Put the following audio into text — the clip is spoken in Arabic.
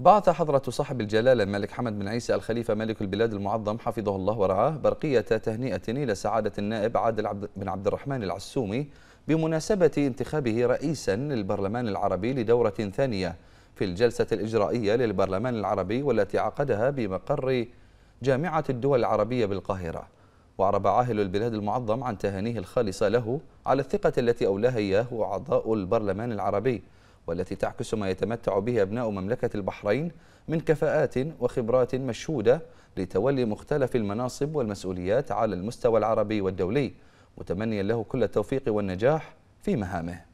بعث حضرة صاحب الجلالة الملك حمد بن عيسى الخليفة ملك البلاد المعظم حفظه الله ورعاه برقية تهنئة إلى سعادة النائب عادل بن عبد الرحمن العسومي بمناسبة انتخابه رئيسا للبرلمان العربي لدورة ثانية في الجلسة الإجرائية للبرلمان العربي والتي عقدها بمقر جامعة الدول العربية بالقاهرة وعرب عاهل البلاد المعظم عن تهانيه الخالصة له على الثقة التي أولاها إياه وعضاء البرلمان العربي والتي تعكس ما يتمتع به أبناء مملكة البحرين من كفاءات وخبرات مشهودة لتولي مختلف المناصب والمسؤوليات على المستوى العربي والدولي متمنيا له كل التوفيق والنجاح في مهامه